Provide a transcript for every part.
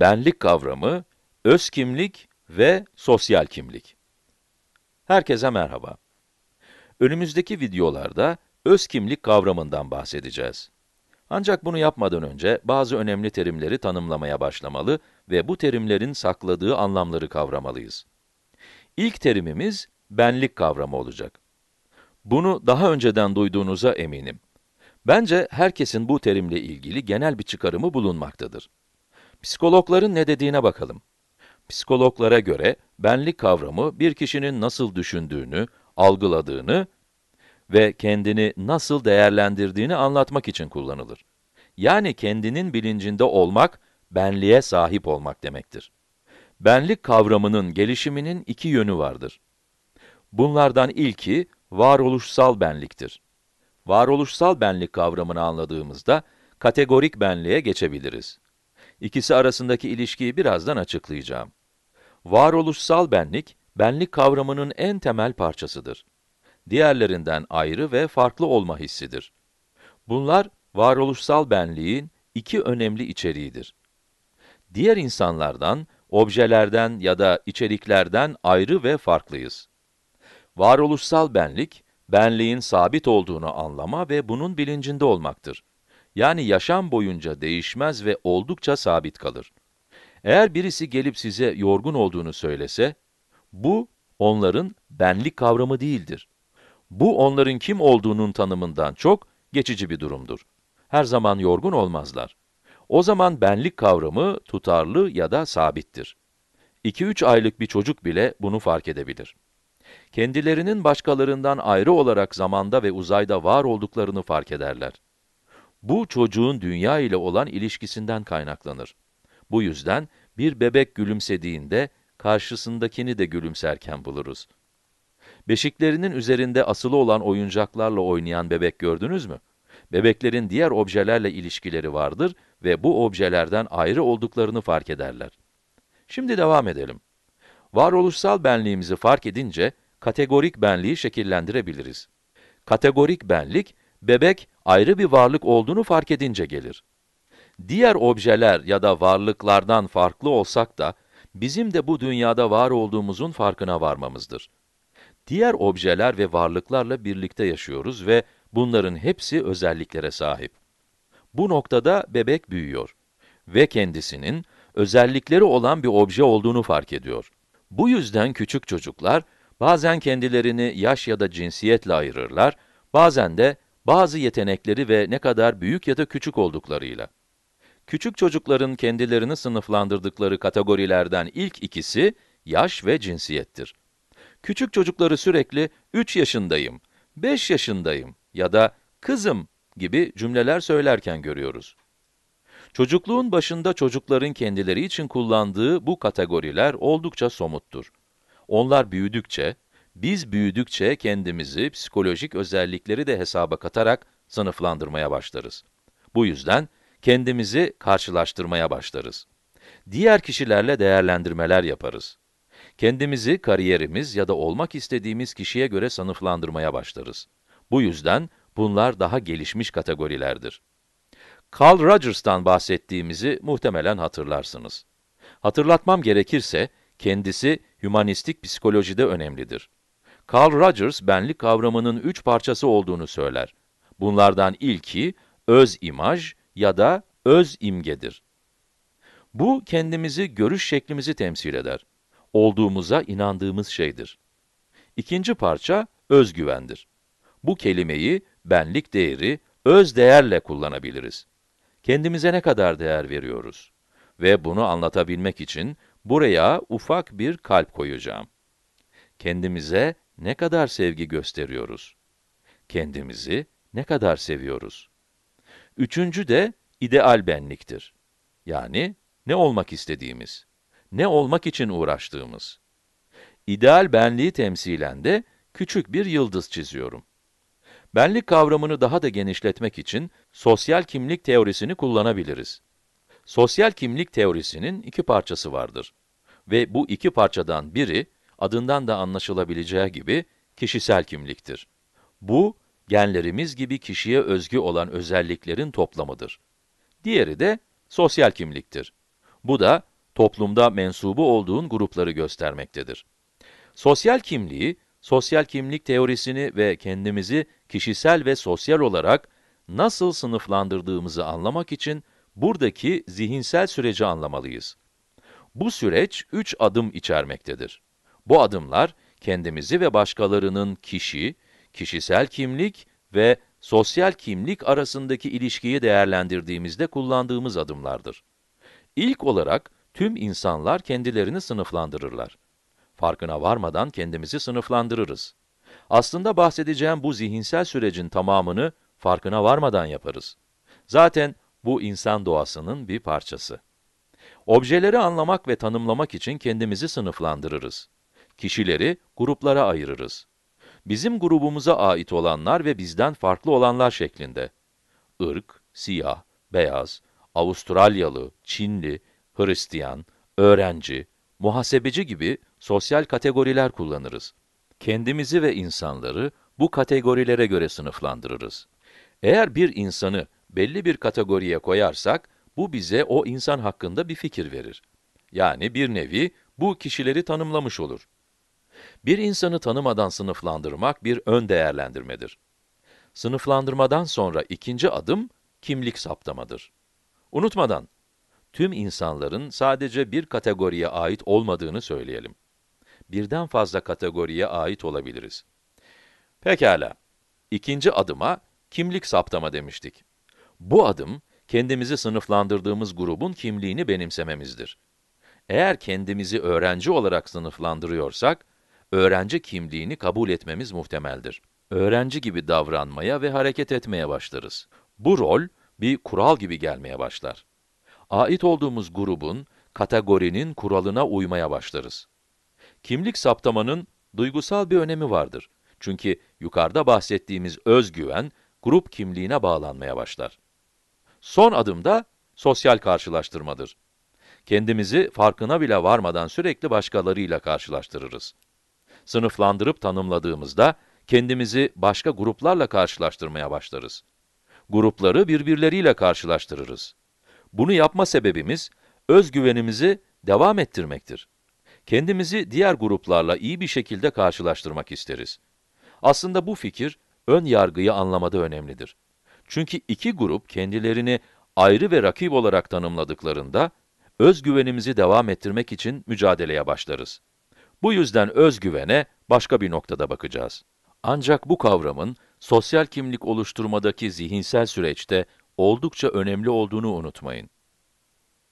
benlik kavramı, öz kimlik ve sosyal kimlik. Herkese merhaba. Önümüzdeki videolarda öz kimlik kavramından bahsedeceğiz. Ancak bunu yapmadan önce bazı önemli terimleri tanımlamaya başlamalı ve bu terimlerin sakladığı anlamları kavramalıyız. İlk terimimiz benlik kavramı olacak. Bunu daha önceden duyduğunuza eminim. Bence herkesin bu terimle ilgili genel bir çıkarımı bulunmaktadır. Psikologların ne dediğine bakalım. Psikologlara göre benlik kavramı bir kişinin nasıl düşündüğünü, algıladığını ve kendini nasıl değerlendirdiğini anlatmak için kullanılır. Yani kendinin bilincinde olmak, benliğe sahip olmak demektir. Benlik kavramının gelişiminin iki yönü vardır. Bunlardan ilki, varoluşsal benliktir. Varoluşsal benlik kavramını anladığımızda, kategorik benliğe geçebiliriz. İkisi arasındaki ilişkiyi birazdan açıklayacağım. Varoluşsal benlik, benlik kavramının en temel parçasıdır. Diğerlerinden ayrı ve farklı olma hissidir. Bunlar, varoluşsal benliğin iki önemli içeriğidir. Diğer insanlardan, objelerden ya da içeriklerden ayrı ve farklıyız. Varoluşsal benlik, benliğin sabit olduğunu anlama ve bunun bilincinde olmaktır. Yani yaşam boyunca değişmez ve oldukça sabit kalır. Eğer birisi gelip size yorgun olduğunu söylese, bu onların benlik kavramı değildir. Bu onların kim olduğunun tanımından çok geçici bir durumdur. Her zaman yorgun olmazlar. O zaman benlik kavramı tutarlı ya da sabittir. 2-3 aylık bir çocuk bile bunu fark edebilir. Kendilerinin başkalarından ayrı olarak zamanda ve uzayda var olduklarını fark ederler. Bu çocuğun dünya ile olan ilişkisinden kaynaklanır. Bu yüzden bir bebek gülümsediğinde karşısındakini de gülümserken buluruz. Beşiklerinin üzerinde asılı olan oyuncaklarla oynayan bebek gördünüz mü? Bebeklerin diğer objelerle ilişkileri vardır ve bu objelerden ayrı olduklarını fark ederler. Şimdi devam edelim. Varoluşsal benliğimizi fark edince, kategorik benliği şekillendirebiliriz. Kategorik benlik, bebek ayrı bir varlık olduğunu fark edince gelir. Diğer objeler ya da varlıklardan farklı olsak da, bizim de bu dünyada var olduğumuzun farkına varmamızdır. Diğer objeler ve varlıklarla birlikte yaşıyoruz ve bunların hepsi özelliklere sahip. Bu noktada bebek büyüyor ve kendisinin özellikleri olan bir obje olduğunu fark ediyor. Bu yüzden küçük çocuklar bazen kendilerini yaş ya da cinsiyetle ayırırlar, bazen de bazı yetenekleri ve ne kadar büyük ya da küçük olduklarıyla. Küçük çocukların kendilerini sınıflandırdıkları kategorilerden ilk ikisi, yaş ve cinsiyettir. Küçük çocukları sürekli 3 yaşındayım, 5 yaşındayım ya da kızım gibi cümleler söylerken görüyoruz. Çocukluğun başında çocukların kendileri için kullandığı bu kategoriler oldukça somuttur. Onlar büyüdükçe, biz büyüdükçe kendimizi, psikolojik özellikleri de hesaba katarak sınıflandırmaya başlarız. Bu yüzden kendimizi karşılaştırmaya başlarız. Diğer kişilerle değerlendirmeler yaparız. Kendimizi kariyerimiz ya da olmak istediğimiz kişiye göre sınıflandırmaya başlarız. Bu yüzden bunlar daha gelişmiş kategorilerdir. Carl Rogers'tan bahsettiğimizi muhtemelen hatırlarsınız. Hatırlatmam gerekirse, kendisi hümanistik psikolojide önemlidir. Carl Rogers, benlik kavramının üç parçası olduğunu söyler. Bunlardan ilki, öz imaj ya da öz imgedir. Bu, kendimizi, görüş şeklimizi temsil eder. Olduğumuza inandığımız şeydir. İkinci parça, özgüvendir. Bu kelimeyi, benlik değeri, öz değerle kullanabiliriz. Kendimize ne kadar değer veriyoruz? Ve bunu anlatabilmek için buraya ufak bir kalp koyacağım. Kendimize ne kadar sevgi gösteriyoruz? Kendimizi ne kadar seviyoruz? Üçüncü de ideal benliktir. Yani ne olmak istediğimiz, ne olmak için uğraştığımız. İdeal benliği temsilen de küçük bir yıldız çiziyorum. Benlik kavramını daha da genişletmek için sosyal kimlik teorisini kullanabiliriz. Sosyal kimlik teorisinin iki parçası vardır ve bu iki parçadan biri adından da anlaşılabileceği gibi kişisel kimliktir. Bu, genlerimiz gibi kişiye özgü olan özelliklerin toplamıdır. Diğeri de sosyal kimliktir. Bu da toplumda mensubu olduğun grupları göstermektedir. Sosyal kimliği, sosyal kimlik teorisini ve kendimizi kişisel ve sosyal olarak nasıl sınıflandırdığımızı anlamak için buradaki zihinsel süreci anlamalıyız. Bu süreç üç adım içermektedir. Bu adımlar, kendimizi ve başkalarının kişi, kişisel kimlik ve sosyal kimlik arasındaki ilişkiyi değerlendirdiğimizde kullandığımız adımlardır. İlk olarak, tüm insanlar kendilerini sınıflandırırlar. Farkına varmadan kendimizi sınıflandırırız. Aslında bahsedeceğim bu zihinsel sürecin tamamını farkına varmadan yaparız. Zaten bu insan doğasının bir parçası. Objeleri anlamak ve tanımlamak için kendimizi sınıflandırırız kişileri gruplara ayırırız. Bizim grubumuza ait olanlar ve bizden farklı olanlar şeklinde. Irk, siyah, beyaz, Avustralyalı, Çinli, Hristiyan, öğrenci, muhasebeci gibi sosyal kategoriler kullanırız. Kendimizi ve insanları bu kategorilere göre sınıflandırırız. Eğer bir insanı belli bir kategoriye koyarsak, bu bize o insan hakkında bir fikir verir. Yani bir nevi bu kişileri tanımlamış olur. Bir insanı tanımadan sınıflandırmak bir ön değerlendirmedir. Sınıflandırmadan sonra ikinci adım, kimlik saptamadır. Unutmadan, tüm insanların sadece bir kategoriye ait olmadığını söyleyelim. Birden fazla kategoriye ait olabiliriz. Pekala, ikinci adıma kimlik saptama demiştik. Bu adım, kendimizi sınıflandırdığımız grubun kimliğini benimsememizdir. Eğer kendimizi öğrenci olarak sınıflandırıyorsak, öğrenci kimliğini kabul etmemiz muhtemeldir. Öğrenci gibi davranmaya ve hareket etmeye başlarız. Bu rol, bir kural gibi gelmeye başlar. Ait olduğumuz grubun, kategorinin kuralına uymaya başlarız. Kimlik saptamanın duygusal bir önemi vardır. Çünkü yukarıda bahsettiğimiz özgüven, grup kimliğine bağlanmaya başlar. Son adım da sosyal karşılaştırmadır. Kendimizi farkına bile varmadan sürekli başkalarıyla karşılaştırırız sınıflandırıp tanımladığımızda, kendimizi başka gruplarla karşılaştırmaya başlarız. Grupları birbirleriyle karşılaştırırız. Bunu yapma sebebimiz, özgüvenimizi devam ettirmektir. Kendimizi diğer gruplarla iyi bir şekilde karşılaştırmak isteriz. Aslında bu fikir, ön yargıyı anlamada önemlidir. Çünkü iki grup kendilerini ayrı ve rakip olarak tanımladıklarında, özgüvenimizi devam ettirmek için mücadeleye başlarız. Bu yüzden özgüvene başka bir noktada bakacağız. Ancak bu kavramın sosyal kimlik oluşturmadaki zihinsel süreçte oldukça önemli olduğunu unutmayın.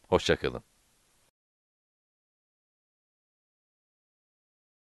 Hoşçakalın.